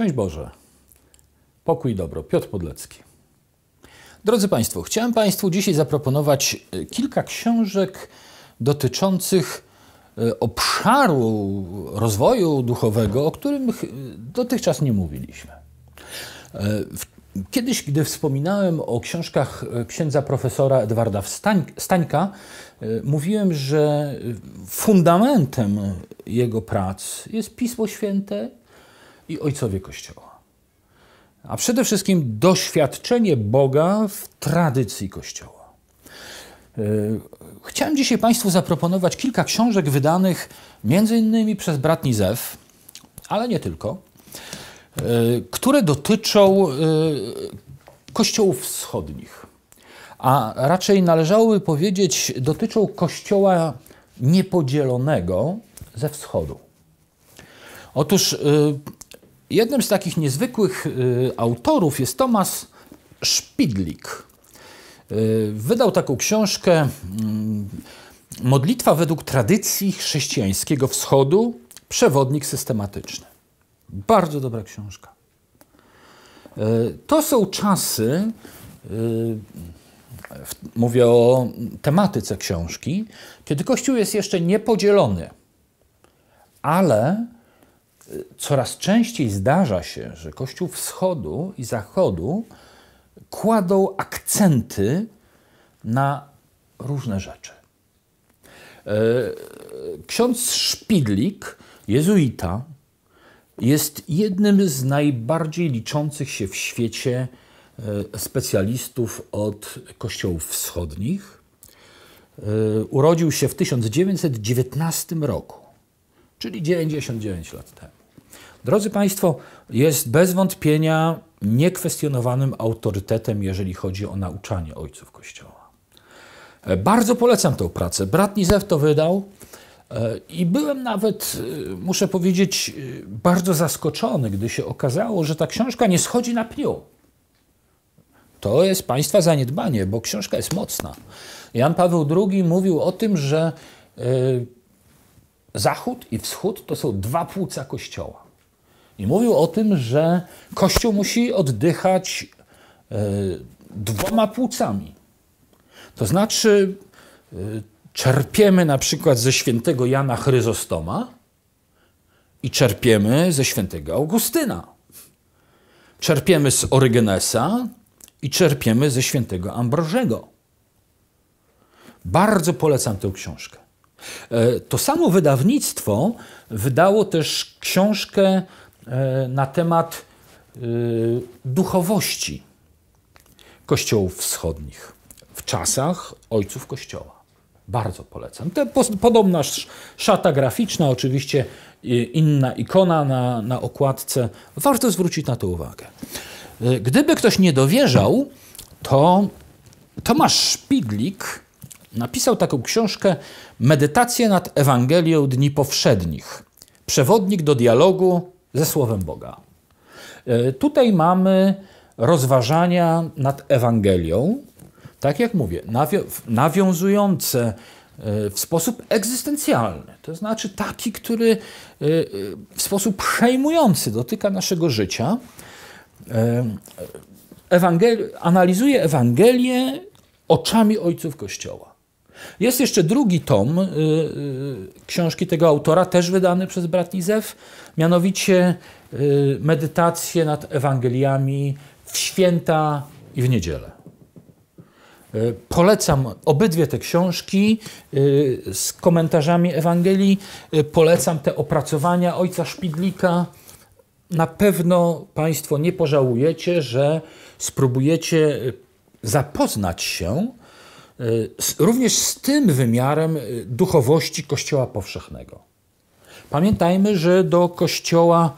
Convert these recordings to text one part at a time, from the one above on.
Część Boże. Pokój i dobro. Piotr Podlecki. Drodzy Państwo, chciałem Państwu dzisiaj zaproponować e, kilka książek dotyczących e, obszaru rozwoju duchowego, o którym e, dotychczas nie mówiliśmy. Kiedyś, gdy wspominałem o książkach księdza profesora Edwarda Stańka, mówiłem, że fundamentem jego prac jest Pismo Święte i ojcowie Kościoła. A przede wszystkim doświadczenie Boga w tradycji Kościoła. E, chciałem dzisiaj Państwu zaproponować kilka książek wydanych m.in. przez brat Zew, ale nie tylko, e, które dotyczą e, kościołów wschodnich. A raczej należałoby powiedzieć, dotyczą kościoła niepodzielonego ze wschodu. Otóż Jednym z takich niezwykłych y, autorów jest Tomasz Szpidlik. Y, wydał taką książkę mm, Modlitwa według tradycji chrześcijańskiego wschodu, przewodnik systematyczny. Bardzo dobra książka. Y, to są czasy, mówię o tematyce książki, kiedy Kościół jest jeszcze niepodzielony, ale coraz częściej zdarza się, że Kościół Wschodu i Zachodu kładą akcenty na różne rzeczy. E, ksiądz Szpidlik, jezuita, jest jednym z najbardziej liczących się w świecie e, specjalistów od kościołów wschodnich. E, urodził się w 1919 roku, czyli 99 lat temu. Drodzy Państwo, jest bez wątpienia niekwestionowanym autorytetem, jeżeli chodzi o nauczanie ojców Kościoła. E, bardzo polecam tę pracę. Brat Nizew to wydał e, i byłem nawet, e, muszę powiedzieć, bardzo zaskoczony, gdy się okazało, że ta książka nie schodzi na pniu. To jest Państwa zaniedbanie, bo książka jest mocna. Jan Paweł II mówił o tym, że Zachód i Wschód to są dwa płuca Kościoła. I mówił o tym, że Kościół musi oddychać e, dwoma płucami. To znaczy, e, czerpiemy na przykład ze świętego Jana Chryzostoma i czerpiemy ze świętego Augustyna. Czerpiemy z Orygenesa i czerpiemy ze świętego Ambrożego. Bardzo polecam tę książkę. E, to samo wydawnictwo wydało też książkę E, na temat e, duchowości kościołów wschodnich w czasach ojców kościoła. Bardzo polecam. To podobna szata graficzna, oczywiście inna ikona na, na okładce. Warto zwrócić na to uwagę. E, gdyby ktoś nie dowierzał, to Tomasz Szpidlik napisał taką książkę Medytacje nad Ewangelią Dni Powszednich. Przewodnik do dialogu ze Słowem Boga. E, tutaj mamy rozważania nad Ewangelią, tak jak mówię, nawiązujące e, w sposób egzystencjalny, to znaczy taki, który e, w sposób przejmujący dotyka naszego życia. Ewangel analizuje Ewangelię oczami ojców Kościoła. Jest jeszcze drugi tom y, y, książki tego autora, też wydany przez bratni Zew, mianowicie y, medytacje nad Ewangeliami w święta i w niedzielę. Polecam obydwie te książki z komentarzami Ewangelii. Polecam te opracowania ojca Szpidlika. Na pewno Państwo nie pożałujecie, że spróbujecie zapoznać się Y, również z tym wymiarem y, duchowości Kościoła powszechnego. Pamiętajmy, że do Kościoła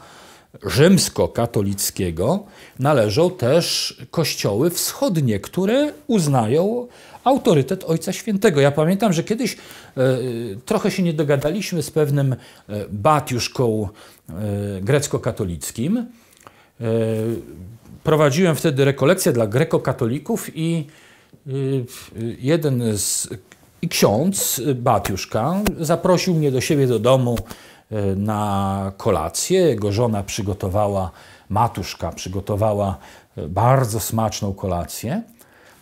rzymskokatolickiego należą też kościoły wschodnie, które uznają autorytet Ojca Świętego. Ja pamiętam, że kiedyś y, trochę się nie dogadaliśmy z pewnym batiuszką grecko-katolickim. Prowadziłem wtedy rekolekcję dla grekokatolików i Y, y, jeden z ksiądz, Batiuszka, zaprosił mnie do siebie do domu y, na kolację. Jego żona przygotowała, matuszka przygotowała bardzo smaczną kolację.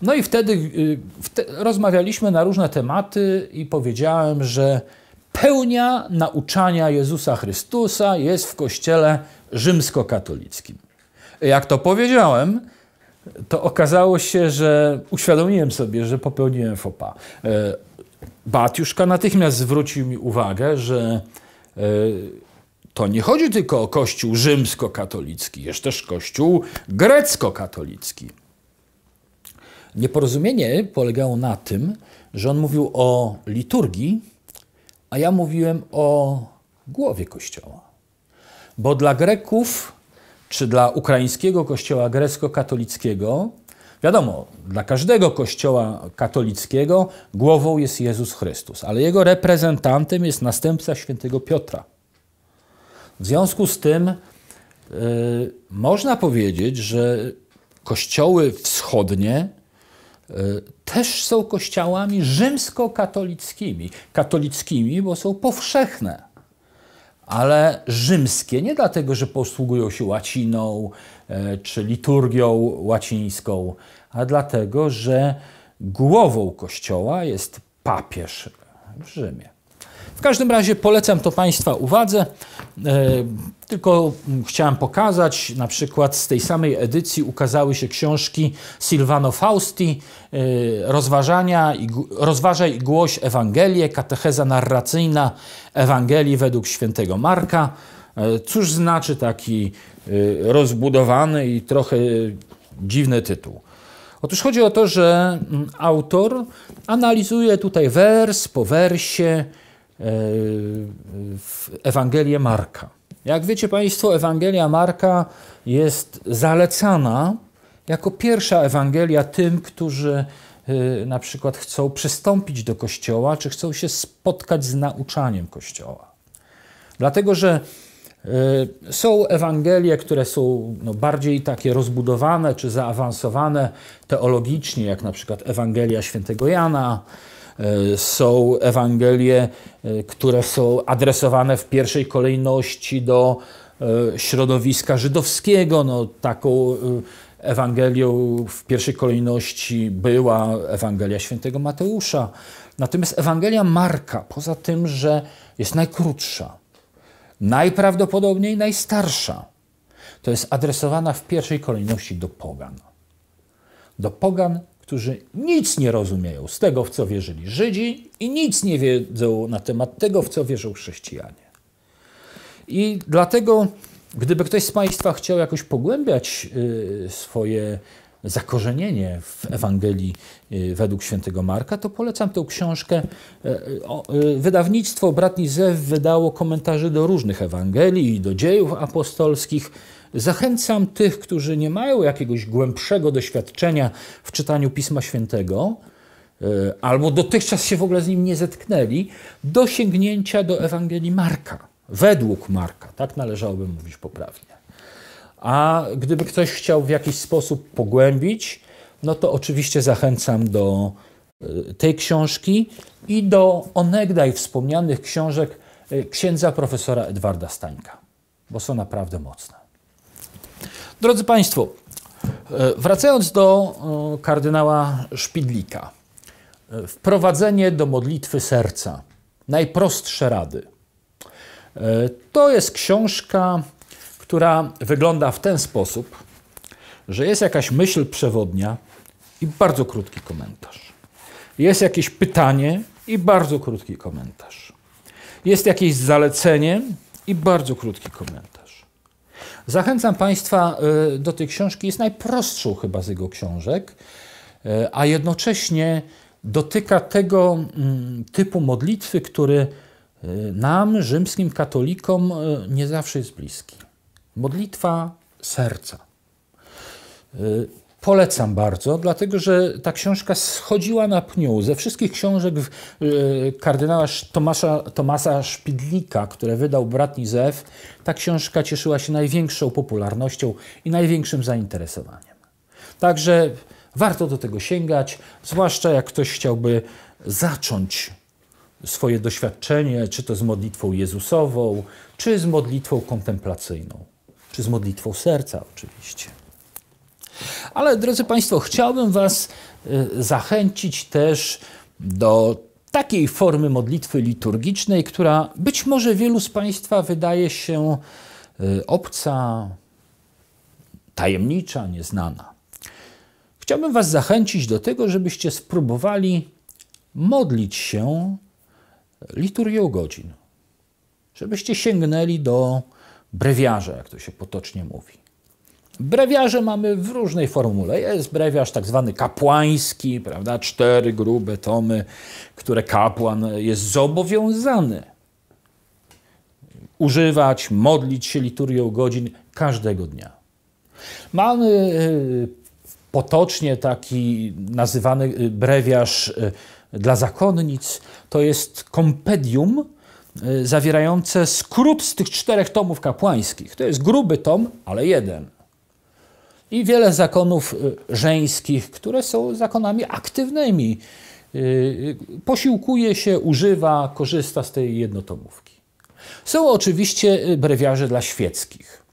No i wtedy wte, rozmawialiśmy na różne tematy i powiedziałem, że pełnia nauczania Jezusa Chrystusa jest w kościele rzymskokatolickim. Jak to powiedziałem, to okazało się, że uświadomiłem sobie, że popełniłem fopa. E, Batiuszka natychmiast zwrócił mi uwagę, że e, to nie chodzi tylko o kościół rzymskokatolicki, jest też kościół greckokatolicki. Nieporozumienie polegało na tym, że on mówił o liturgii, a ja mówiłem o głowie kościoła. Bo dla Greków czy dla ukraińskiego kościoła grecko-katolickiego, wiadomo, dla każdego kościoła katolickiego głową jest Jezus Chrystus, ale jego reprezentantem jest następca świętego Piotra. W związku z tym yy, można powiedzieć, że kościoły wschodnie e, też są kościołami rzymskokatolickimi. Katolickimi, bo są powszechne ale rzymskie, nie dlatego, że posługują się łaciną e, czy liturgią łacińską, a dlatego, że głową kościoła jest papież w Rzymie. W każdym razie polecam to Państwa uwadze. E, tylko chciałem pokazać, na przykład z tej samej edycji ukazały się książki Silvano Fausti, e, Rozważania i, Rozważaj i głoś Ewangelię, katecheza narracyjna Ewangelii według świętego Marka. E, cóż znaczy taki rozbudowany i trochę dziwny tytuł? Otóż chodzi o to, że mm, autor analizuje tutaj wers po wersie, Ewangelię Marka. Jak wiecie Państwo, Ewangelia Marka jest zalecana jako pierwsza Ewangelia tym, którzy y, na przykład chcą przystąpić do Kościoła, czy chcą się spotkać z nauczaniem Kościoła. Dlatego, że y, są Ewangelie, które są no, bardziej takie rozbudowane czy zaawansowane teologicznie, jak na przykład Ewangelia Świętego Jana, E, są Ewangelie, e, które są adresowane w pierwszej kolejności do e, środowiska żydowskiego. No, taką Ewangelią w pierwszej kolejności była Ewangelia Świętego Mateusza. Natomiast Ewangelia Marka, poza tym, że jest najkrótsza, najprawdopodobniej najstarsza, to jest adresowana w pierwszej kolejności do pogan. Do pogan którzy nic nie rozumieją z tego, w co wierzyli Żydzi i nic nie wiedzą na temat tego, w co wierzą chrześcijanie. I dlatego, gdyby ktoś z Państwa chciał jakoś pogłębiać y, swoje zakorzenienie w Ewangelii y, według świętego Marka, to polecam tę książkę. Y, wydawnictwo Bratni Zew wydało komentarze do różnych Ewangelii i do dziejów apostolskich. Zachęcam tych, którzy nie mają jakiegoś głębszego doświadczenia w czytaniu Pisma Świętego, e, albo dotychczas się w ogóle z nim nie zetknęli, do sięgnięcia do Ewangelii Marka, według Marka, tak należałoby mówić poprawnie. A gdyby ktoś chciał w jakiś sposób pogłębić, no to oczywiście zachęcam do e, tej książki i do onegdaj wspomnianych książek e, księdza profesora Edwarda Stańka, bo są naprawdę mocne. Drodzy Państwo, e, wracając do e, kardynała Szpidlika. E, wprowadzenie do modlitwy serca. Najprostsze rady. To jest książka, która wygląda w ten sposób, że jest jakaś myśl przewodnia i bardzo krótki komentarz. Jest jakieś pytanie i bardzo krótki komentarz. Jest jakieś zalecenie i bardzo krótki komentarz. Zachęcam Państwa y, do tej książki. Jest najprostszą chyba z jego książek, y, a jednocześnie dotyka tego mm, typu modlitwy, który y, nam, rzymskim katolikom, nie zawsze jest bliski. Modlitwa serca. Polecam bardzo, dlatego że ta książka schodziła na pniu. Ze wszystkich książek y, kardynała Tomasza, Tomasa Szpidlika, które wydał brat Nizef, ta książka cieszyła się największą popularnością i największym zainteresowaniem. Także warto do tego sięgać, zwłaszcza jak ktoś chciałby zacząć swoje doświadczenie, czy to z modlitwą Jezusową, czy z modlitwą kontemplacyjną, czy z modlitwą serca oczywiście. Ale drodzy Państwo, chciałbym Was y, zachęcić też do takiej formy modlitwy liturgicznej, która być może wielu z Państwa wydaje się y, obca, tajemnicza, nieznana. Chciałbym Was zachęcić do tego, żebyście spróbowali modlić się liturgią godzin, żebyście sięgnęli do brewiarza, jak to się potocznie mówi. Brewiarze mamy w różnej formule. Jest brewiarz tak zwany kapłański, prawda? Cztery grube tomy, które kapłan jest zobowiązany używać, modlić się liturgią godzin każdego dnia. Mamy e, potocznie taki nazywany e, brewiarz e, dla zakonnic. To jest kompedium, zawierające skrót z tych czterech tomów kapłańskich. To jest gruby tom, ale jeden i wiele zakonów y, żeńskich, które są zakonami aktywnymi. Y, y, posiłkuje się, używa, korzysta z tej jednotomówki. Są oczywiście brewiarze dla świeckich.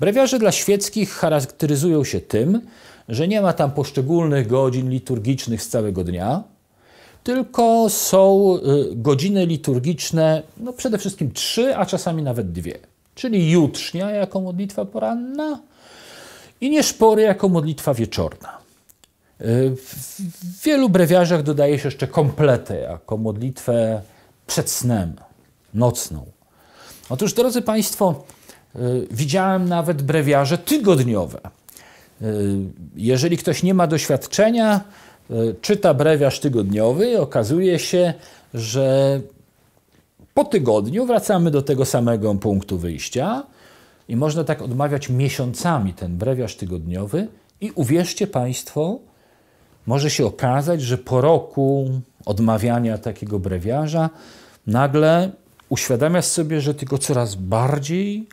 Brewiarze dla świeckich charakteryzują się tym, że nie ma tam poszczególnych godzin liturgicznych z całego dnia, tylko są godziny liturgiczne, no przede wszystkim trzy, a czasami nawet dwie. Czyli jutrznia jako modlitwa poranna, i nie szpory jako modlitwa wieczorna. E, w wielu brewiarzach dodaje się jeszcze kompletę jako modlitwę przed snem, nocną. Otóż, drodzy Państwo, e, widziałem nawet brewiarze tygodniowe. E, jeżeli ktoś nie ma doświadczenia, czyta brewiarz tygodniowy, okazuje się, że po tygodniu wracamy do tego samego punktu wyjścia i można tak odmawiać miesiącami ten brewiarz tygodniowy i uwierzcie Państwo, może się okazać, że po roku odmawiania takiego brewiarza nagle uświadamiasz sobie, że ty go coraz bardziej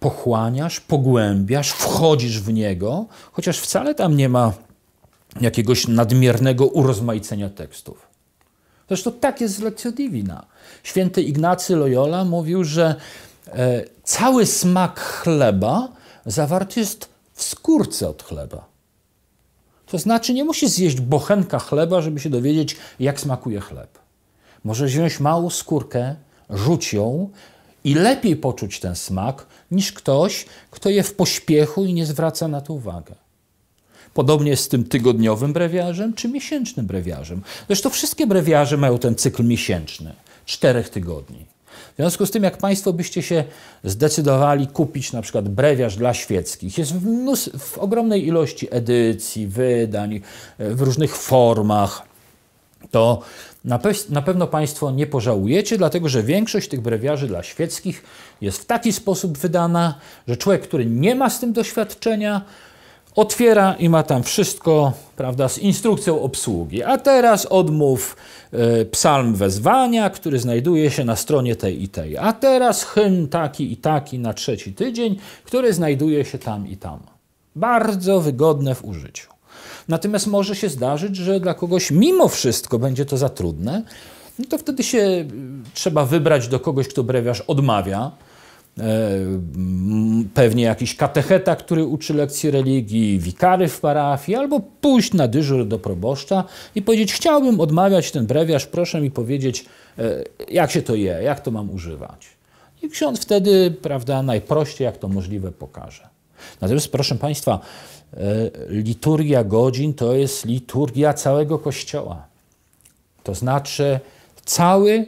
pochłaniasz, pogłębiasz, wchodzisz w niego, chociaż wcale tam nie ma jakiegoś nadmiernego urozmaicenia tekstów. Zresztą tak jest z Lectio Divina. Święty Ignacy Loyola mówił, że E, cały smak chleba zawarty jest w skórce od chleba. To znaczy, nie musisz zjeść bochenka chleba, żeby się dowiedzieć, jak smakuje chleb. Możesz wziąć małą skórkę, rzuć ją i lepiej poczuć ten smak niż ktoś, kto je w pośpiechu i nie zwraca na to uwagę. Podobnie jest z tym tygodniowym brewiarzem czy miesięcznym brewiarzem. Zresztą wszystkie brewiarze mają ten cykl miesięczny, czterech tygodni. W związku z tym, jak Państwo byście się zdecydowali kupić na przykład brewiarz dla świeckich, jest w, w ogromnej ilości edycji, wydań, e, w różnych formach, to na, pe na, pewno Państwo nie pożałujecie, dlatego że większość tych brewiarzy dla świeckich jest w taki sposób wydana, że człowiek, który nie ma z tym doświadczenia, otwiera i ma tam wszystko, prawda, z instrukcją obsługi. A teraz odmów e, psalm wezwania, który znajduje się na stronie tej i tej. A teraz hymn taki i taki na trzeci tydzień, który znajduje się tam i tam. Bardzo wygodne w użyciu. Natomiast może się zdarzyć, że dla kogoś mimo wszystko będzie to za trudne, no to wtedy się y, trzeba wybrać do kogoś, kto brewiarz odmawia, E, pewnie jakiś katecheta, który uczy lekcji religii, wikary w parafii, albo pójść na dyżur do proboszcza i powiedzieć: Chciałbym odmawiać ten brewiarz, proszę mi powiedzieć, e, jak się to je, jak to mam używać. I ksiądz wtedy, prawda, najprościej jak to możliwe pokaże. Natomiast, proszę Państwa, e, liturgia godzin to jest liturgia całego Kościoła. To znaczy, cały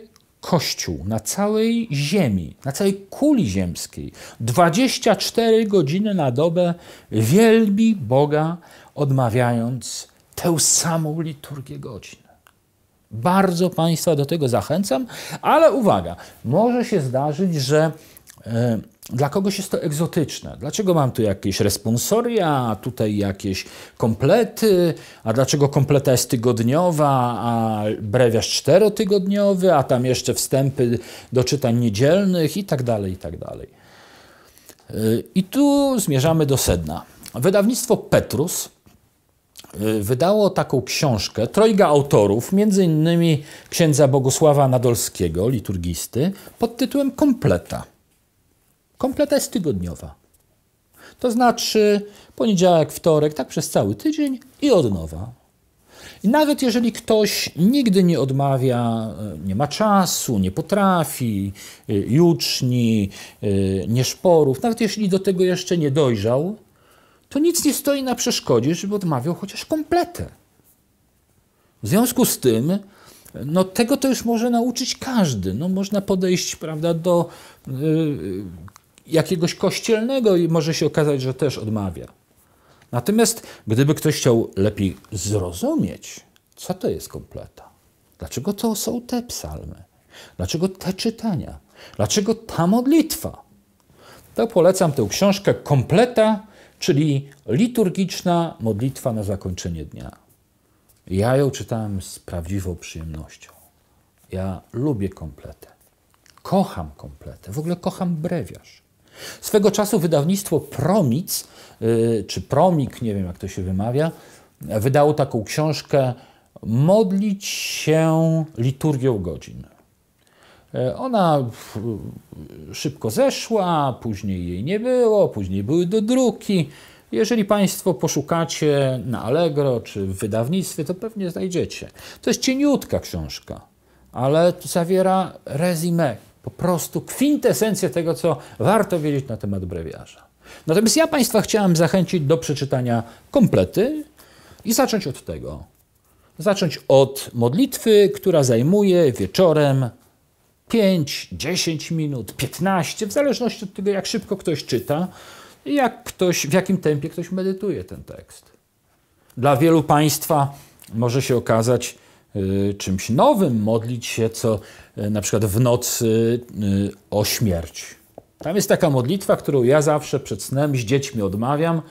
Kościół na całej Ziemi, na całej kuli ziemskiej, 24 godziny na dobę wielbi Boga, odmawiając tę samą liturgię godzin. Bardzo Państwa do tego zachęcam, ale uwaga, może się zdarzyć, że e, dla kogoś jest to egzotyczne. Dlaczego mam tu jakieś responsoria, a tutaj jakieś komplety, a dlaczego kompleta jest tygodniowa, a brewiarz czterotygodniowy, a tam jeszcze wstępy do czytań niedzielnych i tak dalej, i tak dalej. Y, I tu zmierzamy do sedna. Wydawnictwo Petrus y, wydało taką książkę, trojga autorów, między innymi księdza Bogusława Nadolskiego, liturgisty, pod tytułem Kompleta. Kompleta jest tygodniowa. To znaczy poniedziałek, wtorek, tak przez cały tydzień i od nowa. I nawet jeżeli ktoś nigdy nie odmawia, e, nie ma czasu, nie potrafi, e, juczni, e, nieszporów, nawet jeśli do tego jeszcze nie dojrzał, to nic nie stoi na przeszkodzie, żeby odmawiał chociaż kompletę. W związku z tym, no tego to już może nauczyć każdy. No, można podejść prawda, do jakiegoś kościelnego i może się okazać, że też odmawia. Natomiast gdyby ktoś chciał lepiej zrozumieć, co to jest kompleta, dlaczego to są te psalmy, dlaczego te czytania, dlaczego ta modlitwa, to polecam tę książkę Kompleta, czyli liturgiczna modlitwa na zakończenie dnia. Ja ją czytałem z prawdziwą przyjemnością. Ja lubię kompletę. Kocham kompletę. W ogóle kocham brewiarz. Swego czasu wydawnictwo Promic, y, czy Promik, nie wiem jak to się wymawia, wydało taką książkę Modlić się liturgią godzin. E, ona szybko zeszła, później jej nie było, później były dodruki. Jeżeli Państwo poszukacie na Allegro czy w wydawnictwie, to pewnie znajdziecie. To jest cieniutka książka, ale zawiera rezime po prostu kwintesencję tego, co warto wiedzieć na temat brewiarza. Natomiast ja Państwa chciałem zachęcić do przeczytania komplety i zacząć od tego. Zacząć od modlitwy, która zajmuje wieczorem 5, 10 minut, 15, w zależności od tego, jak szybko ktoś czyta i jak ktoś, w jakim tempie ktoś medytuje ten tekst. Dla wielu Państwa może się okazać y, czymś nowym modlić się co E, na przykład w nocy e, o śmierć. Tam jest taka modlitwa, którą ja zawsze przed snem z dziećmi odmawiam.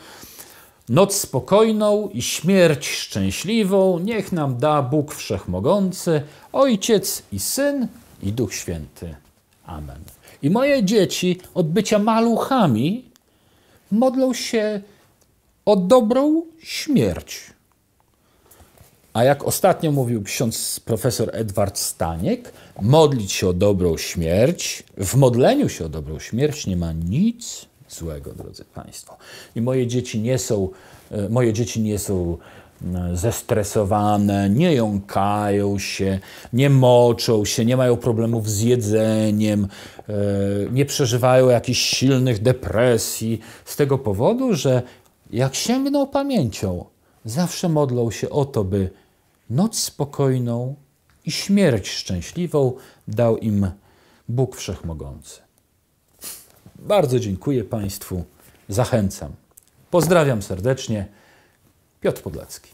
Noc spokojną i śmierć szczęśliwą niech nam da Bóg Wszechmogący, Ojciec i Syn i Duch Święty. Amen. I moje dzieci od bycia maluchami modlą się o dobrą śmierć. A jak ostatnio mówił ksiądz profesor Edward Staniek, modlić się o dobrą śmierć, w modleniu się o dobrą śmierć nie ma nic złego, drodzy Państwo. I moje dzieci nie są, e, moje dzieci nie są e, zestresowane, nie jąkają się, nie moczą się, nie mają problemów z jedzeniem, e, nie przeżywają jakichś silnych depresji z tego powodu, że jak sięgną pamięcią, zawsze modlą się o to, by Noc spokojną i śmierć szczęśliwą dał im Bóg Wszechmogący. Bardzo dziękuję Państwu, zachęcam. Pozdrawiam serdecznie. Piotr Podlacki.